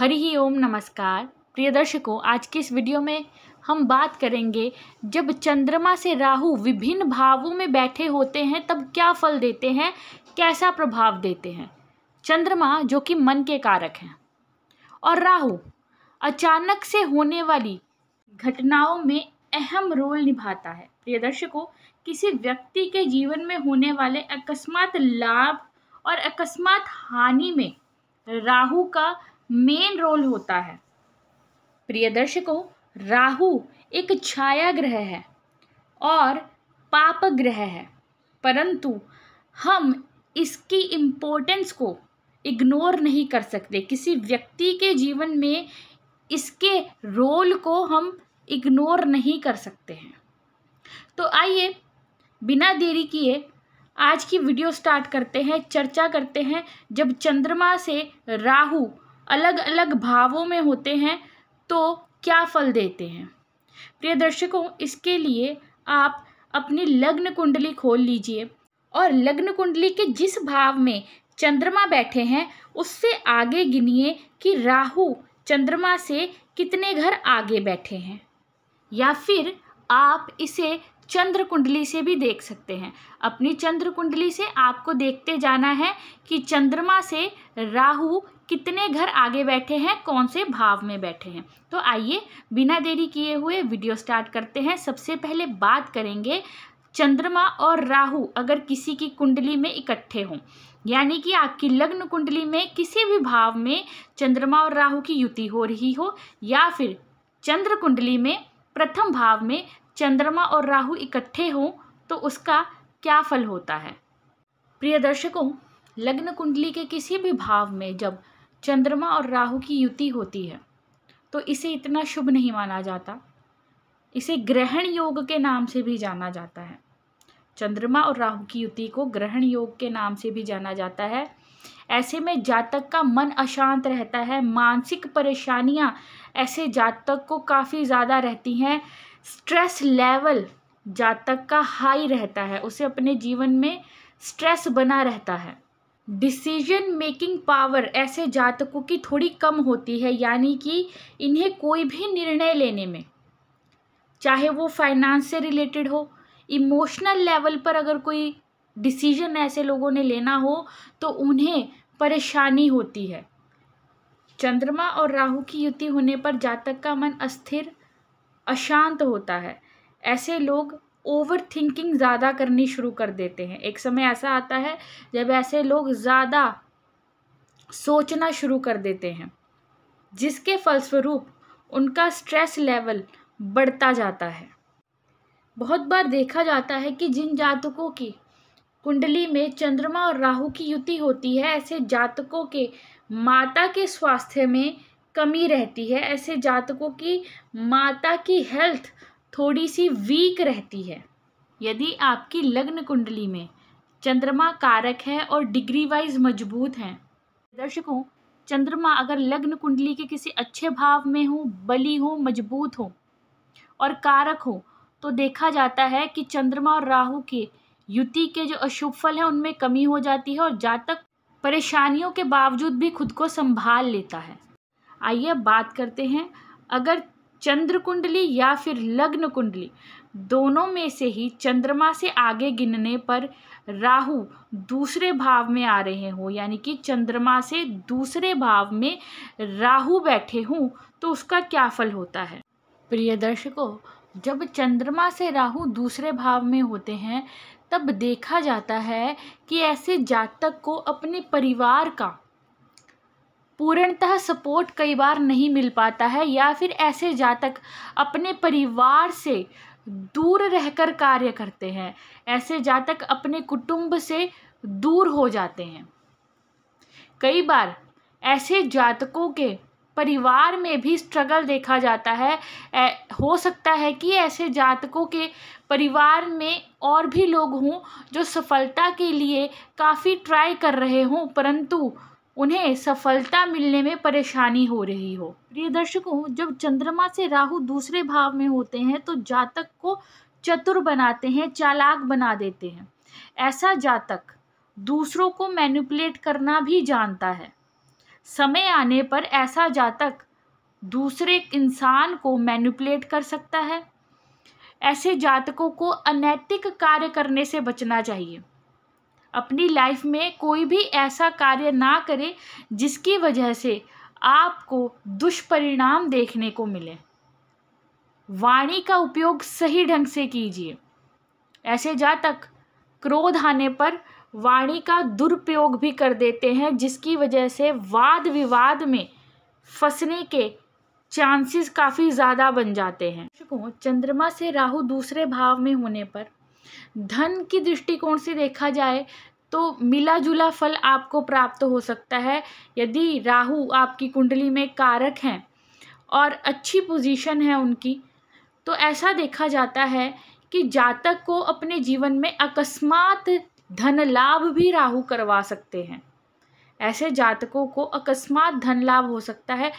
हरी ही ओम नमस्कार प्रिय दर्शकों आज के इस वीडियो में हम बात करेंगे जब चंद्रमा से राहु विभिन्न भावों में बैठे होते हैं तब क्या फल देते हैं कैसा प्रभाव देते हैं चंद्रमा जो कि मन के कारक हैं और राहु अचानक से होने वाली घटनाओं में अहम रोल निभाता है प्रिय दर्शकों किसी व्यक्ति के जीवन में होने वाले अकस्मात लाभ और अकस्मात हानि में राहु का मेन रोल होता है प्रिय दर्शकों राहु एक छाया ग्रह है और पाप ग्रह है परंतु हम इसकी इम्पोर्टेंस को इग्नोर नहीं कर सकते किसी व्यक्ति के जीवन में इसके रोल को हम इग्नोर नहीं कर सकते हैं तो आइए बिना देरी किए आज की वीडियो स्टार्ट करते हैं चर्चा करते हैं जब चंद्रमा से राहु अलग अलग भावों में होते हैं तो क्या फल देते हैं प्रिय दर्शकों इसके लिए आप अपनी लग्न कुंडली खोल लीजिए और लग्न कुंडली के जिस भाव में चंद्रमा बैठे हैं उससे आगे गिनिए कि राहु चंद्रमा से कितने घर आगे बैठे हैं या फिर आप इसे चंद्र कुंडली से भी देख सकते हैं अपनी चंद्र कुंडली से आपको देखते जाना है कि चंद्रमा से राहु कितने घर आगे बैठे हैं कौन से भाव में बैठे हैं तो आइए बिना देरी किए हुए वीडियो स्टार्ट करते हैं सबसे पहले बात करेंगे चंद्रमा और राहु अगर किसी की कुंडली में इकट्ठे हों यानी कि आपकी लग्न कुंडली में किसी भी भाव में चंद्रमा और राहु की युति हो रही हो या फिर चंद्र कुंडली में प्रथम भाव में चंद्रमा और राहु इकट्ठे हों तो उसका क्या फल होता है प्रिय दर्शकों लग्न कुंडली के किसी भी भाव में जब चंद्रमा और राहु की युति होती है तो इसे इतना शुभ नहीं माना जाता इसे ग्रहण योग के नाम से भी जाना जाता है चंद्रमा और राहु की युति को ग्रहण योग के नाम से भी जाना जाता है ऐसे में जातक का मन अशांत रहता है मानसिक परेशानियां ऐसे जातक को काफ़ी ज़्यादा रहती हैं स्ट्रेस लेवल जातक का हाई रहता है उसे अपने जीवन में स्ट्रेस बना रहता है डिसीजन मेकिंग पावर ऐसे जातकों की थोड़ी कम होती है यानी कि इन्हें कोई भी निर्णय लेने में चाहे वो फाइनेंस से रिलेटेड हो इमोशनल लेवल पर अगर कोई डिसीजन ऐसे लोगों ने लेना हो तो उन्हें परेशानी होती है चंद्रमा और राहु की युति होने पर जातक का मन अस्थिर अशांत होता है ऐसे लोग ओवर थिंकिंग ज़्यादा करनी शुरू कर देते हैं एक समय ऐसा आता है जब ऐसे लोग ज़्यादा सोचना शुरू कर देते हैं जिसके फलस्वरूप उनका स्ट्रेस लेवल बढ़ता जाता है बहुत बार देखा जाता है कि जिन जातकों की कुंडली में चंद्रमा और राहु की युति होती है ऐसे जातकों के माता के स्वास्थ्य में कमी रहती है ऐसे जातकों की माता की हेल्थ थोड़ी सी वीक रहती है यदि आपकी लग्न कुंडली में चंद्रमा कारक है और डिग्री वाइज मजबूत हैं दर्शकों चंद्रमा अगर लग्न कुंडली के किसी अच्छे भाव में हो बली हो मजबूत हो और कारक हो तो देखा जाता है कि चंद्रमा और राहु के युति के जो अशुभ फल हैं उनमें कमी हो जाती है और जातक परेशानियों के बावजूद भी खुद को संभाल लेता है आइए बात करते हैं अगर चंद्र कुंडली या फिर लग्न कुंडली दोनों में से ही चंद्रमा से आगे गिनने पर राहु दूसरे भाव में आ रहे हों यानी कि चंद्रमा से दूसरे भाव में राहु बैठे हों तो उसका क्या फल होता है प्रिय दर्शकों जब चंद्रमा से राहु दूसरे भाव में होते हैं तब देखा जाता है कि ऐसे जातक को अपने परिवार का पूर्णतः सपोर्ट कई बार नहीं मिल पाता है या फिर ऐसे जातक अपने परिवार से दूर रहकर कार्य करते हैं ऐसे जातक अपने कुटुंब से दूर हो जाते हैं कई बार ऐसे जातकों के परिवार में भी स्ट्रगल देखा जाता है ए, हो सकता है कि ऐसे जातकों के परिवार में और भी लोग हों जो सफलता के लिए काफ़ी ट्राई कर रहे हों परंतु उन्हें सफलता मिलने में परेशानी हो रही हो प्रिय दर्शकों जब चंद्रमा से राहु दूसरे भाव में होते हैं तो जातक को चतुर बनाते हैं चालाक बना देते हैं ऐसा जातक दूसरों को मैनिपुलेट करना भी जानता है समय आने पर ऐसा जातक दूसरे इंसान को मैनिपुलेट कर सकता है ऐसे जातकों को अनैतिक कार्य करने से बचना चाहिए अपनी लाइफ में कोई भी ऐसा कार्य ना करें जिसकी वजह से आपको दुष्परिणाम देखने को मिले वाणी का उपयोग सही ढंग से कीजिए ऐसे जातक क्रोध आने पर वाणी का दुरुपयोग भी कर देते हैं जिसकी वजह से वाद विवाद में फंसने के चांसेस काफ़ी ज़्यादा बन जाते हैं चंद्रमा से राहु दूसरे भाव में होने पर धन की दृष्टिकोण से देखा जाए तो मिला जुला फल आपको प्राप्त हो सकता है यदि राहु आपकी कुंडली में कारक हैं और अच्छी पोजीशन है उनकी तो ऐसा देखा जाता है कि जातक को अपने जीवन में अकस्मात धन लाभ भी राहु करवा सकते हैं ऐसे जातकों को अकस्मात धन लाभ हो सकता है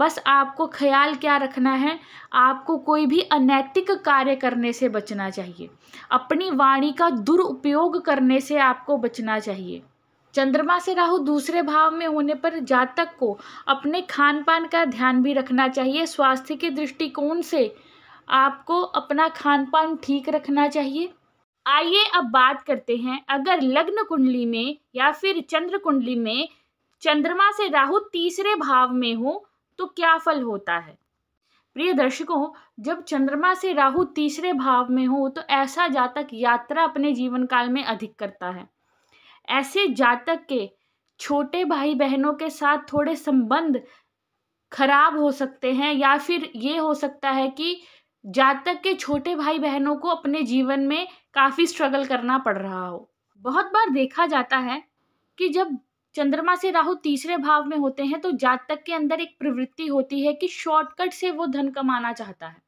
बस आपको ख्याल क्या रखना है आपको कोई भी अनैतिक कार्य करने से बचना चाहिए अपनी वाणी का दुरुपयोग करने से आपको बचना चाहिए चंद्रमा से राहु दूसरे भाव में होने पर जातक को अपने खान पान का ध्यान भी रखना चाहिए स्वास्थ्य के दृष्टिकोण से आपको अपना खान पान ठीक रखना चाहिए आइए अब बात करते हैं अगर लग्न कुंडली में या फिर चंद्र कुंडली में चंद्रमा से राहु तीसरे भाव में हो तो क्या फल होता है प्रिय दर्शकों जब चंद्रमा से राहु तीसरे भाव में हो तो ऐसा जातक यात्रा अपने जीवन काल में अधिक करता है ऐसे जातक के छोटे भाई बहनों के साथ थोड़े संबंध खराब हो सकते हैं या फिर ये हो सकता है कि जातक के छोटे भाई बहनों को अपने जीवन में काफ़ी स्ट्रगल करना पड़ रहा हो बहुत बार देखा जाता है कि जब चंद्रमा से राहु तीसरे भाव में होते हैं तो जातक के अंदर एक प्रवृत्ति होती है कि शॉर्टकट से वो धन कमाना चाहता है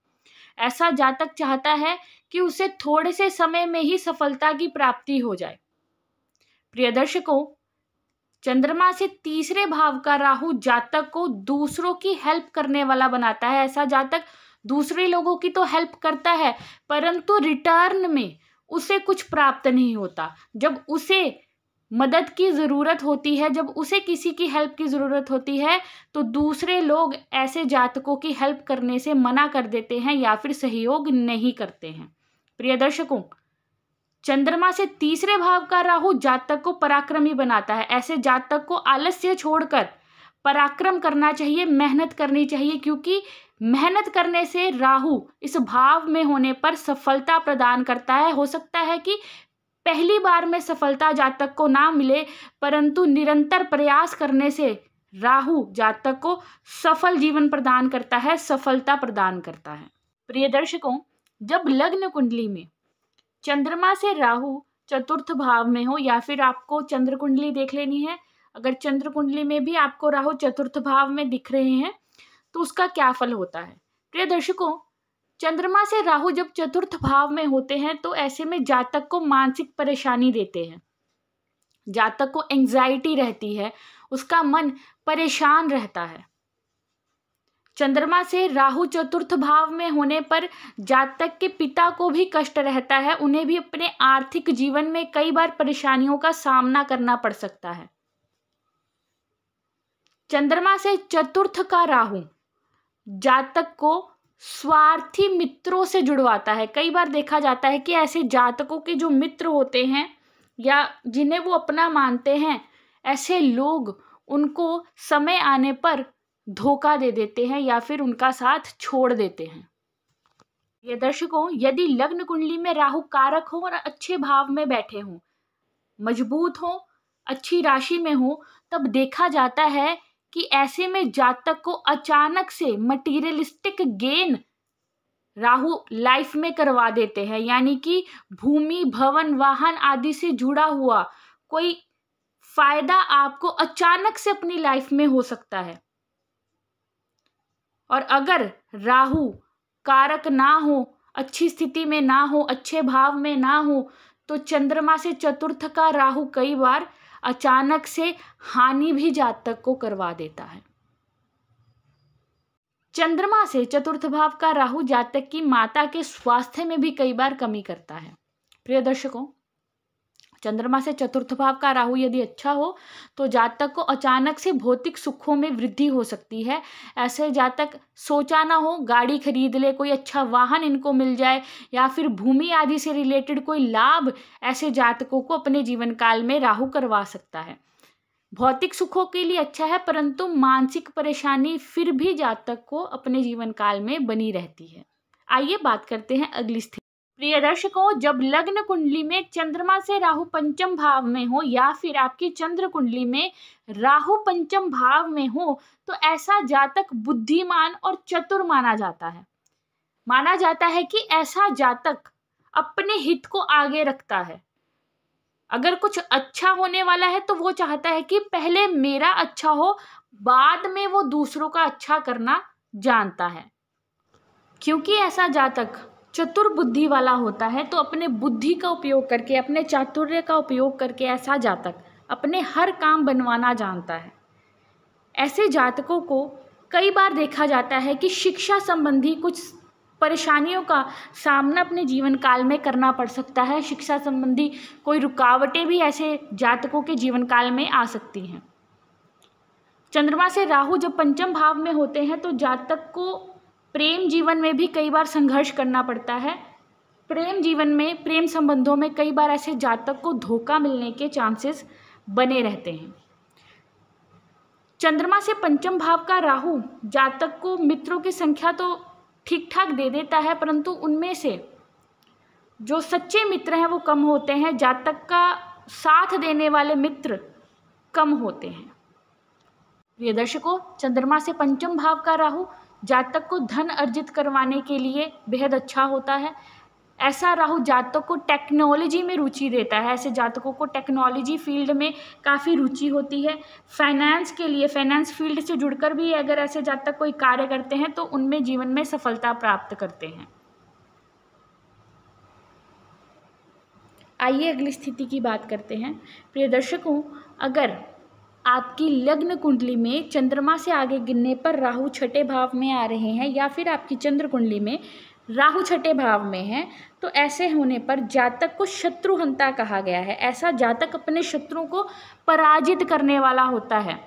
ऐसा जातक चाहता है कि उसे थोड़े से समय में ही सफलता की प्राप्ति हो जाए प्रिय दर्शकों चंद्रमा से तीसरे भाव का राहु जातक को दूसरों की हेल्प करने वाला बनाता है ऐसा जातक दूसरे लोगों की तो हेल्प करता है परंतु रिटर्न में उसे कुछ प्राप्त नहीं होता जब उसे मदद की ज़रूरत होती है जब उसे किसी की हेल्प की ज़रूरत होती है तो दूसरे लोग ऐसे जातकों की हेल्प करने से मना कर देते हैं या फिर सहयोग नहीं करते हैं प्रिय दर्शकों चंद्रमा से तीसरे भाव का राहु जातक को पराक्रमी बनाता है ऐसे जातक को आलस्य छोड़कर पराक्रम करना चाहिए मेहनत करनी चाहिए क्योंकि मेहनत करने से राहु इस भाव में होने पर सफलता प्रदान करता है हो सकता है कि पहली बार में सफलता जातक को ना मिले परंतु निरंतर प्रयास करने से राहु जातक को सफल जीवन प्रदान करता है सफलता प्रदान करता है प्रिय दर्शकों जब लग्न कुंडली में चंद्रमा से राहु चतुर्थ भाव में हो या फिर आपको चंद्र कुंडली देख लेनी है अगर चंद्र कुंडली में भी आपको राहु चतुर्थ भाव में दिख रहे हैं तो उसका क्या फल होता है प्रिय दर्शकों चंद्रमा से राहु जब चतुर्थ भाव में होते हैं तो ऐसे में जातक को मानसिक परेशानी देते हैं जातक को एंजाइटी रहती है उसका मन परेशान रहता है चंद्रमा से राहु चतुर्थ भाव में होने पर जातक के पिता को भी कष्ट रहता है उन्हें भी अपने आर्थिक जीवन में कई बार परेशानियों का सामना करना पड़ सकता है चंद्रमा से चतुर्थ का राहु जातक को स्वार्थी मित्रों से जुड़वाता है कई बार देखा जाता है कि ऐसे जातकों के जो मित्र होते हैं या जिन्हें वो अपना मानते हैं ऐसे लोग उनको समय आने पर धोखा दे देते हैं या फिर उनका साथ छोड़ देते हैं ये दर्शकों यदि लग्न कुंडली में राहु कारक हो और अच्छे भाव में बैठे हों मजबूत हो अच्छी राशि में हो तब देखा जाता है कि ऐसे में जातक को अचानक से मटीरियलिस्टिक गेन राहु लाइफ में करवा देते हैं यानी कि भूमि भवन वाहन आदि से जुड़ा हुआ कोई फायदा आपको अचानक से अपनी लाइफ में हो सकता है और अगर राहु कारक ना हो अच्छी स्थिति में ना हो अच्छे भाव में ना हो तो चंद्रमा से चतुर्थ का राहु कई बार अचानक से हानि भी जातक को करवा देता है चंद्रमा से चतुर्थ भाव का राहु जातक की माता के स्वास्थ्य में भी कई बार कमी करता है प्रिय दर्शकों चंद्रमा से चतुर्थ भाव का राहु यदि अच्छा हो तो जातक को अचानक से भौतिक सुखों में वृद्धि हो सकती है ऐसे जातक सोचा ना हो गाड़ी खरीद ले कोई अच्छा वाहन इनको मिल जाए या फिर भूमि आदि से रिलेटेड कोई लाभ ऐसे जातकों को अपने जीवन काल में राहु करवा सकता है भौतिक सुखों के लिए अच्छा है परंतु मानसिक परेशानी फिर भी जातक को अपने जीवन काल में बनी रहती है आइए बात करते हैं अगली स्थिति प्रिय दर्शकों जब लग्न कुंडली में चंद्रमा से राहु पंचम भाव में हो या फिर आपकी चंद्र कुंडली में राहु पंचम भाव में हो तो ऐसा जातक बुद्धिमान और चतुर माना जाता है माना जाता है कि ऐसा जातक अपने हित को आगे रखता है अगर कुछ अच्छा होने वाला है तो वो चाहता है कि पहले मेरा अच्छा हो बाद में वो दूसरों का अच्छा करना जानता है क्योंकि ऐसा जातक चतुर बुद्धि वाला होता है तो अपने बुद्धि का उपयोग करके अपने चातुर्य का उपयोग करके ऐसा जातक अपने हर काम बनवाना जानता है ऐसे जातकों को कई बार देखा जाता है कि शिक्षा संबंधी कुछ परेशानियों का सामना अपने जीवन काल में करना पड़ सकता है शिक्षा संबंधी कोई रुकावटें भी ऐसे जातकों के जीवन काल में आ सकती हैं चंद्रमा से राहु जब पंचम भाव में होते हैं तो जातक को प्रेम जीवन में भी कई बार संघर्ष करना पड़ता है प्रेम जीवन में प्रेम संबंधों में कई बार ऐसे जातक को धोखा मिलने के चांसेस बने रहते हैं चंद्रमा से पंचम भाव का राहु जातक को मित्रों की संख्या तो ठीक ठाक दे देता है परंतु उनमें से जो सच्चे मित्र हैं वो कम होते हैं जातक का साथ देने वाले मित्र कम होते हैं प्रिय दर्शकों चंद्रमा से पंचम भाव का राहु जातक को धन अर्जित करवाने के लिए बेहद अच्छा होता है ऐसा राहु जातक को टेक्नोलॉजी में रुचि देता है ऐसे जातकों को टेक्नोलॉजी फील्ड में काफ़ी रुचि होती है फाइनेंस के लिए फाइनेंस फील्ड से जुड़कर भी अगर ऐसे जातक कोई कार्य करते हैं तो उनमें जीवन में सफलता प्राप्त करते हैं आइए अगली स्थिति की बात करते हैं प्रिय दर्शकों अगर आपकी लग्न कुंडली में चंद्रमा से आगे गिनने पर राहु छठे भाव में आ रहे हैं या फिर आपकी चंद्र कुंडली में राहु छठे भाव में है तो ऐसे होने पर जातक को शत्रुहंता कहा गया है ऐसा जातक अपने शत्रु को पराजित करने वाला होता है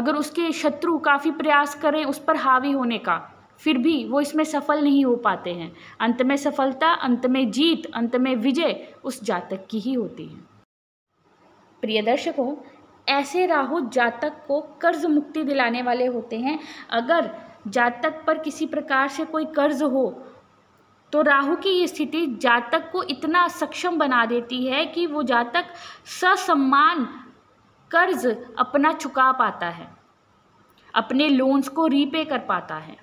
अगर उसके शत्रु काफ़ी प्रयास करें उस पर हावी होने का फिर भी वो इसमें सफल नहीं हो पाते हैं अंत में सफलता अंत में जीत अंत में विजय उस जातक की ही होती है प्रिय दर्शकों ऐसे राहु जातक को कर्ज मुक्ति दिलाने वाले होते हैं अगर जातक पर किसी प्रकार से कोई कर्ज हो तो राहु की ये स्थिति जातक को इतना सक्षम बना देती है कि वो जातक ससम्मान कर्ज अपना चुका पाता है अपने लोन्स को रीपे कर पाता है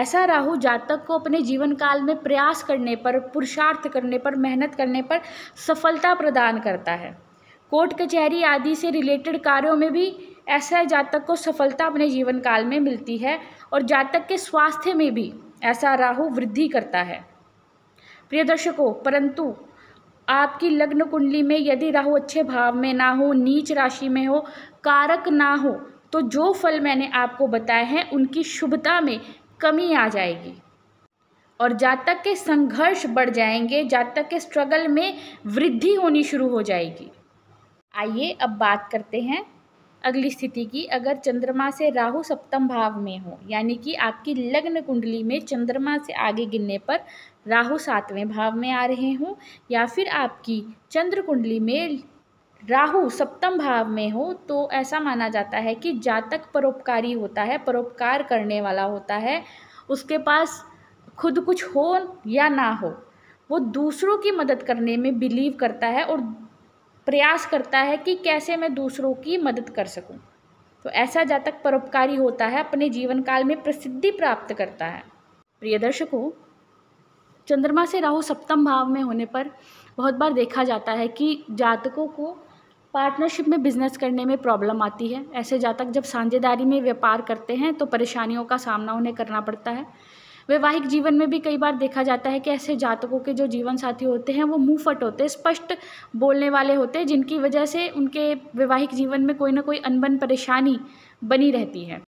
ऐसा राहु जातक को अपने जीवन काल में प्रयास करने पर पुरुषार्थ करने पर मेहनत करने पर सफलता प्रदान करता है कोर्ट कचहरी आदि से रिलेटेड कार्यों में भी ऐसा जातक को सफलता अपने जीवन काल में मिलती है और जातक के स्वास्थ्य में भी ऐसा राहु वृद्धि करता है प्रिय दर्शकों परंतु आपकी लग्न कुंडली में यदि राहु अच्छे भाव में ना हो नीच राशि में हो कारक ना हो तो जो फल मैंने आपको बताए हैं उनकी शुभता में कमी आ जाएगी और जातक के संघर्ष बढ़ जाएंगे जातक के स्ट्रगल में वृद्धि होनी शुरू हो जाएगी आइए अब बात करते हैं अगली स्थिति की अगर चंद्रमा से राहु सप्तम भाव में हो यानी कि आपकी लग्न कुंडली में चंद्रमा से आगे गिनने पर राहु सातवें भाव में आ रहे हों या फिर आपकी चंद्र कुंडली में राहु सप्तम भाव में हो तो ऐसा माना जाता है कि जातक परोपकारी होता है परोपकार करने वाला होता है उसके पास खुद कुछ हो या ना हो वो दूसरों की मदद करने में बिलीव करता है और प्रयास करता है कि कैसे मैं दूसरों की मदद कर सकूं। तो ऐसा जातक परोपकारी होता है अपने जीवन काल में प्रसिद्धि प्राप्त करता है प्रिय दर्शकों चंद्रमा से राहु सप्तम भाव में होने पर बहुत बार देखा जाता है कि जातकों को पार्टनरशिप में बिजनेस करने में प्रॉब्लम आती है ऐसे जातक जब साझेदारी में व्यापार करते हैं तो परेशानियों का सामना उन्हें करना पड़ता है वैवाहिक जीवन में भी कई बार देखा जाता है कि ऐसे जातकों के जो जीवन साथी होते हैं वो मुँहफट होते हैं स्पष्ट बोलने वाले होते हैं जिनकी वजह से उनके वैवाहिक जीवन में कोई ना कोई अनबन परेशानी बनी रहती है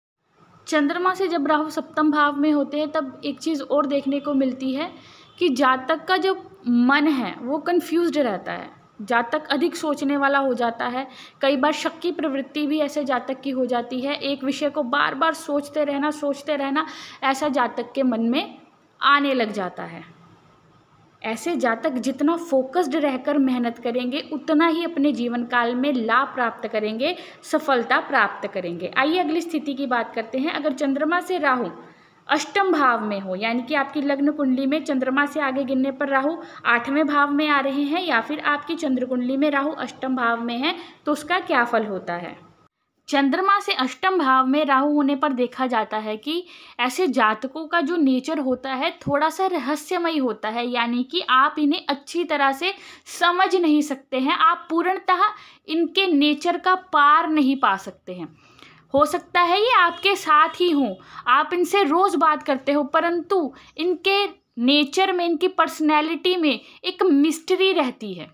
चंद्रमा से जब राहु सप्तम भाव में होते हैं तब एक चीज़ और देखने को मिलती है कि जातक का जो मन है वो कन्फ्यूज़ रहता है जातक अधिक सोचने वाला हो जाता है कई बार शक की प्रवृत्ति भी ऐसे जातक की हो जाती है एक विषय को बार बार सोचते रहना सोचते रहना ऐसा जातक के मन में आने लग जाता है ऐसे जातक जितना फोकस्ड रहकर मेहनत करेंगे उतना ही अपने जीवन काल में लाभ प्राप्त करेंगे सफलता प्राप्त करेंगे आइए अगली स्थिति की बात करते हैं अगर चंद्रमा से राहू अष्टम भाव में हो यानी कि आपकी लग्न कुंडली में चंद्रमा से आगे गिरने पर राहु आठवें भाव में आ रहे हैं या फिर आपकी चंद्र कुंडली में राहु अष्टम भाव में है तो उसका क्या फल होता है चंद्रमा से अष्टम भाव में राहु होने पर देखा जाता है कि ऐसे जातकों का जो नेचर होता है थोड़ा सा रहस्यमय होता है यानी कि आप इन्हें अच्छी तरह से समझ नहीं सकते हैं आप पूर्णतः इनके नेचर का पार नहीं पा सकते हैं हो सकता है ये आपके साथ ही हों आप इनसे रोज़ बात करते हो परंतु इनके नेचर में इनकी पर्सनैलिटी में एक मिस्ट्री रहती है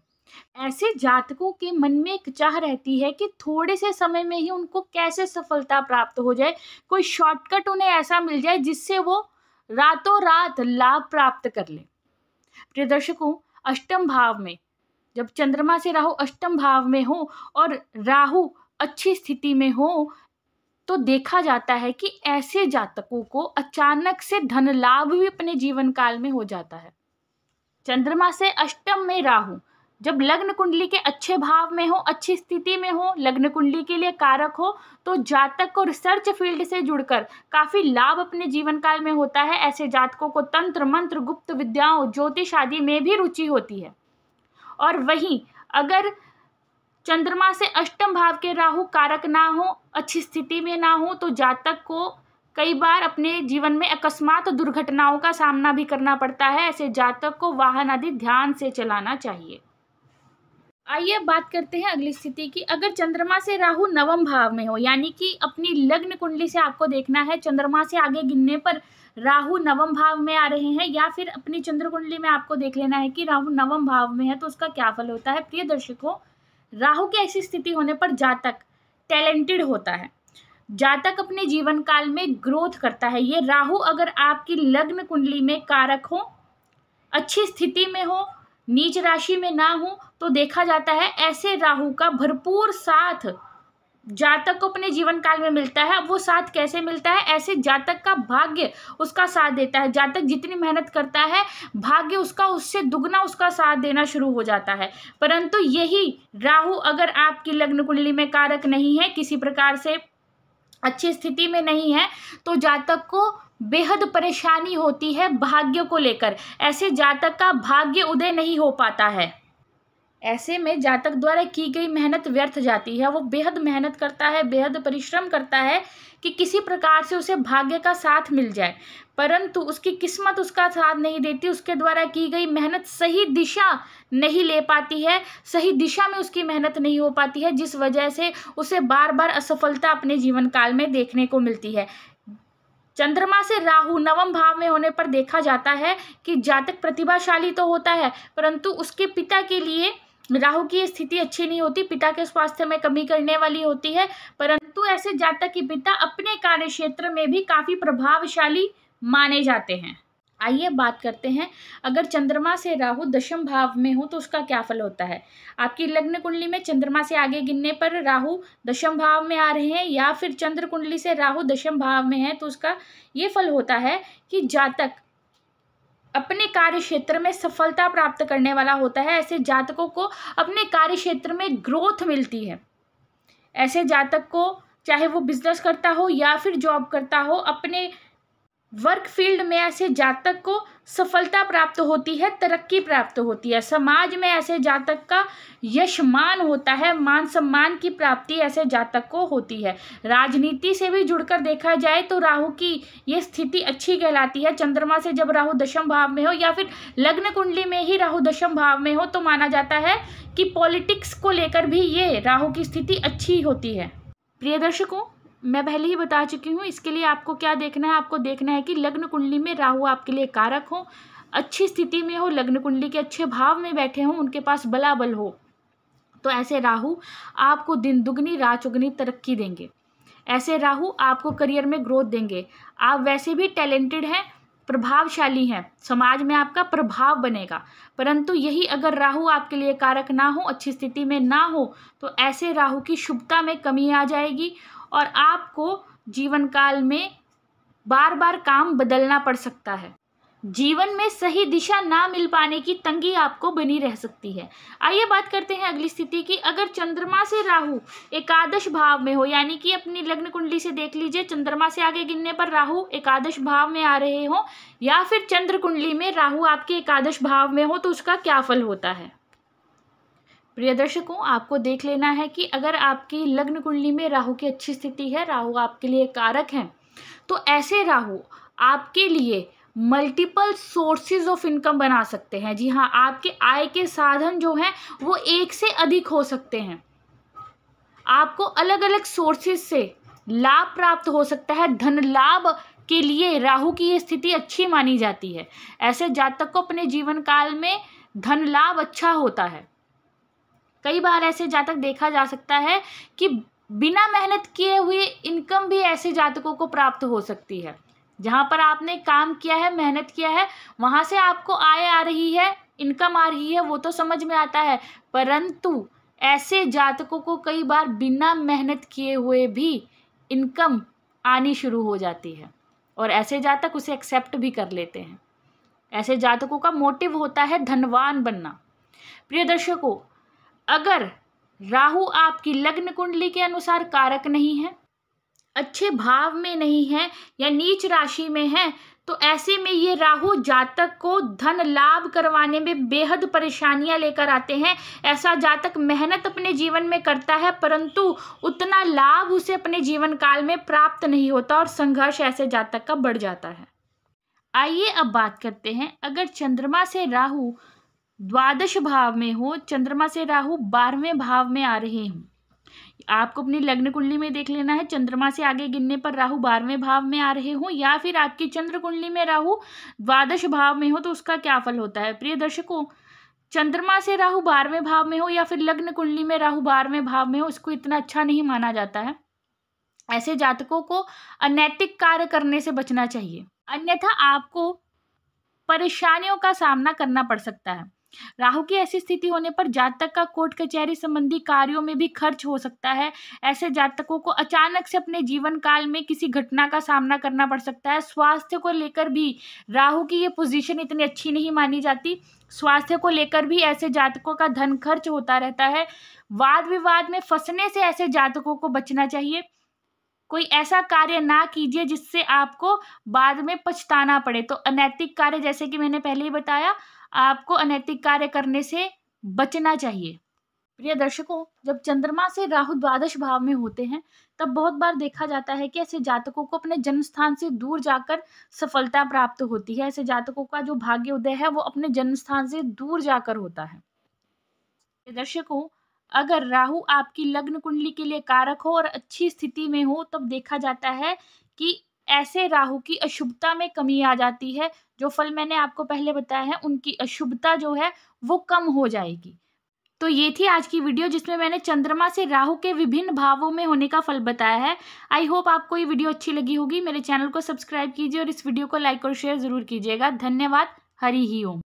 ऐसे जातकों के मन में एक चाह रहती है कि थोड़े से समय में ही उनको कैसे सफलता प्राप्त हो जाए कोई शॉर्टकट उन्हें ऐसा मिल जाए जिससे वो रातों रात लाभ प्राप्त कर ले प्रिय दर्शकों अष्टम भाव में जब चंद्रमा से राहु अष्टम भाव में हो और राहु अच्छी स्थिति में हो तो देखा जाता है कि ऐसे जातकों को अचानक से धन लाभ भी अपने जीवन काल में हो जाता है चंद्रमा से अष्टम में राहु जब लग्न कुंडली के अच्छे भाव में हो अच्छी स्थिति में हो लग्न कुंडली के लिए कारक हो तो जातक को रिसर्च फील्ड से जुड़कर काफ़ी लाभ अपने जीवन काल में होता है ऐसे जातकों को तंत्र मंत्र गुप्त विद्याओं ज्योतिष आदि में भी रुचि होती है और वहीं अगर चंद्रमा से अष्टम भाव के राहु कारक ना हो अच्छी स्थिति में ना हो तो जातक को कई बार अपने जीवन में अकस्मात दुर्घटनाओं का सामना भी करना पड़ता है ऐसे जातक को वाहन आदि ध्यान से चलाना चाहिए आइए अब बात करते हैं अगली स्थिति की अगर चंद्रमा से राहु नवम भाव में हो यानी कि अपनी लग्न कुंडली से आपको देखना है चंद्रमा से आगे गिनने पर राहु नवम भाव में आ रहे हैं या फिर अपनी चंद्र कुंडली में आपको देख लेना है कि राहु नवम भाव में है तो उसका क्या फल होता है प्रिय दर्शकों राहु की ऐसी स्थिति होने पर जातक टैलेंटेड होता है जातक अपने जीवन काल में ग्रोथ करता है ये राहु अगर आपकी लग्न कुंडली में कारक हो अच्छी स्थिति में हो नीच राशि में ना हो तो देखा जाता है ऐसे राहु का भरपूर साथ जातक को अपने जीवन काल में मिलता है वो साथ कैसे मिलता है ऐसे जातक का भाग्य उसका साथ देता है जातक जितनी मेहनत करता है भाग्य उसका उससे दुगना उसका साथ देना शुरू हो जाता है परंतु यही राहु अगर आपकी लग्न कुंडली में कारक नहीं है किसी प्रकार से अच्छी स्थिति में नहीं है तो जातक को बेहद परेशानी होती है भाग्य को लेकर ऐसे जातक का भाग्य उदय नहीं हो पाता है ऐसे में जातक द्वारा की गई मेहनत व्यर्थ जाती है वो बेहद मेहनत करता है बेहद परिश्रम करता है कि किसी प्रकार से उसे भाग्य का साथ मिल जाए परंतु उसकी किस्मत उसका साथ नहीं देती उसके द्वारा की गई मेहनत सही दिशा नहीं ले पाती है सही दिशा में उसकी मेहनत नहीं हो पाती है जिस वजह से उसे बार बार असफलता अपने जीवन काल में देखने को मिलती है चंद्रमा से राहु नवम भाव में होने पर देखा जाता है कि जातक प्रतिभाशाली तो होता है परंतु उसके पिता के लिए राहु की स्थिति अच्छी नहीं होती पिता के स्वास्थ्य में कमी करने वाली होती है परंतु ऐसे जातक की पिता अपने कार्य क्षेत्र में भी काफ़ी प्रभावशाली माने जाते हैं आइए बात करते हैं अगर चंद्रमा से राहु दशम भाव में हो तो उसका क्या फल होता है आपकी लग्न कुंडली में चंद्रमा से आगे गिनने पर राहु दशम भाव में आ रहे हैं या फिर चंद्र कुंडली से राहु दशम भाव में है तो उसका ये फल होता है कि जातक अपने कार्य क्षेत्र में सफलता प्राप्त करने वाला होता है ऐसे जातकों को अपने कार्य क्षेत्र में ग्रोथ मिलती है ऐसे जातक को चाहे वो बिजनेस करता हो या फिर जॉब करता हो अपने वर्क फील्ड में ऐसे जातक को सफलता प्राप्त होती है तरक्की प्राप्त होती है समाज में ऐसे जातक का यशमान होता है मान सम्मान की प्राप्ति ऐसे जातक को होती है राजनीति से भी जुड़कर देखा जाए तो राहु की ये स्थिति अच्छी कहलाती है चंद्रमा से जब राहु दशम भाव में हो या फिर लग्न कुंडली में ही राहु दशम भाव में हो तो माना जाता है कि पॉलिटिक्स को लेकर भी ये राहू की स्थिति अच्छी होती है प्रिय दर्शकों मैं पहले ही बता चुकी हूँ इसके लिए आपको क्या देखना है आपको देखना है कि लग्न कुंडली में राहु आपके लिए कारक हो अच्छी स्थिति में हो लग्न कुंडली के अच्छे भाव में बैठे हों उनके पास बलाबल हो तो ऐसे राहु आपको दिन दुगनी रात चुगनी तरक्की देंगे ऐसे राहु आपको करियर में ग्रोथ देंगे आप वैसे भी टैलेंटेड हैं प्रभावशाली हैं समाज में आपका प्रभाव बनेगा परंतु यही अगर राहु आपके लिए कारक ना हो अच्छी स्थिति में ना हो तो ऐसे राहु की शुभता में कमी आ जाएगी और आपको जीवन काल में बार बार काम बदलना पड़ सकता है जीवन में सही दिशा ना मिल पाने की तंगी आपको बनी रह सकती है आइए बात करते हैं अगली स्थिति की अगर चंद्रमा से राहु एकादश भाव में हो यानी कि अपनी लग्न कुंडली से देख लीजिए चंद्रमा से आगे गिनने पर राहु एकादश भाव में आ रहे हो या फिर चंद्र कुंडली में राहु आपके एकादश भाव में हो तो उसका क्या फल होता है प्रिय दर्शकों आपको देख लेना है कि अगर आपकी लग्न कुंडली में राहु की अच्छी स्थिति है राहु आपके लिए कारक हैं तो ऐसे राहु आपके लिए मल्टीपल सोर्सेज ऑफ इनकम बना सकते हैं जी हाँ आपके आय के साधन जो हैं वो एक से अधिक हो सकते हैं आपको अलग अलग सोर्सेज से लाभ प्राप्त हो सकता है धन लाभ के लिए राहु की ये स्थिति अच्छी मानी जाती है ऐसे जातक को अपने जीवन काल में धन लाभ अच्छा होता है कई बार ऐसे जातक देखा जा सकता है कि बिना मेहनत किए हुए इनकम भी ऐसे जातकों को प्राप्त हो सकती है जहाँ पर आपने काम किया है मेहनत किया है वहाँ से आपको आय आ रही है इनकम आ रही है वो तो समझ में आता है परंतु ऐसे जातकों को कई बार बिना मेहनत किए हुए भी इनकम आनी शुरू हो जाती है और ऐसे जातक उसे एक्सेप्ट भी कर लेते हैं ऐसे जातकों का मोटिव होता है धनवान बनना प्रिय दर्शकों अगर राहु आपकी लग्न कुंडली के अनुसार कारक नहीं है अच्छे भाव में नहीं है या नीच राशि में है तो ऐसे में ये राहु जातक को धन लाभ करवाने में बेहद परेशानियां लेकर आते हैं ऐसा जातक मेहनत अपने जीवन में करता है परंतु उतना लाभ उसे अपने जीवन काल में प्राप्त नहीं होता और संघर्ष ऐसे जातक का बढ़ जाता है आइए अब बात करते हैं अगर चंद्रमा से राहु द्वादश भाव में हो चंद्रमा से राहु बारहवें भाव में आ रहे हों आपको अपनी लग्न कुंडली में देख लेना है चंद्रमा से आगे गिनने पर राहु बारहवें भाव में आ रहे हों या फिर आपकी चंद्र कुंडली में राहु द्वादश भाव में हो तो उसका क्या फल होता है प्रिय दर्शकों चंद्रमा से राहु बारहवें भाव में हो या फिर लग्न कुंडली में राहु बारहवें भाव में हो इसको इतना अच्छा नहीं माना जाता है ऐसे जातकों को अनैतिक कार्य करने से बचना चाहिए अन्यथा आपको परेशानियों का सामना करना पड़ सकता है राहु की ऐसी स्थिति होने पर जातक का कोर्ट कचहरी संबंधी कार्यों में भी खर्च हो सकता है ऐसे जातकों को अचानक से अपने जीवन काल में किसी घटना का सामना करना पड़ सकता है स्वास्थ्य को लेकर भी राहु की ये पोजीशन इतनी अच्छी नहीं मानी जाती स्वास्थ्य को लेकर भी ऐसे जातकों का धन खर्च होता रहता है वाद विवाद में फंसने से ऐसे जातकों को बचना चाहिए कोई ऐसा कार्य ना कीजिए जिससे आपको बाद में पछताना पड़े तो अनैतिक कार्य जैसे कि मैंने पहले ही बताया आपको अनैतिक कार्य करने से बचना चाहिए प्रिय दर्शकों जब चंद्रमा से राहु द्वादश भाव में होते हैं तब बहुत बार देखा जाता है कि ऐसे जातकों को अपने जन्म स्थान से दूर जाकर सफलता प्राप्त होती है ऐसे जातकों का जो भाग्य उदय है वो अपने जन्म स्थान से दूर जाकर होता है दर्शकों अगर राहु आपकी लग्न कुंडली के लिए कारक हो और अच्छी स्थिति में हो तब देखा जाता है कि ऐसे राहु की अशुभता में कमी आ जाती है जो फल मैंने आपको पहले बताया है उनकी अशुभता जो है वो कम हो जाएगी तो ये थी आज की वीडियो जिसमें मैंने चंद्रमा से राहु के विभिन्न भावों में होने का फल बताया है आई होप आपको ये वीडियो अच्छी लगी होगी मेरे चैनल को सब्सक्राइब कीजिए और इस वीडियो को लाइक और शेयर ज़रूर कीजिएगा धन्यवाद हरी ही ओम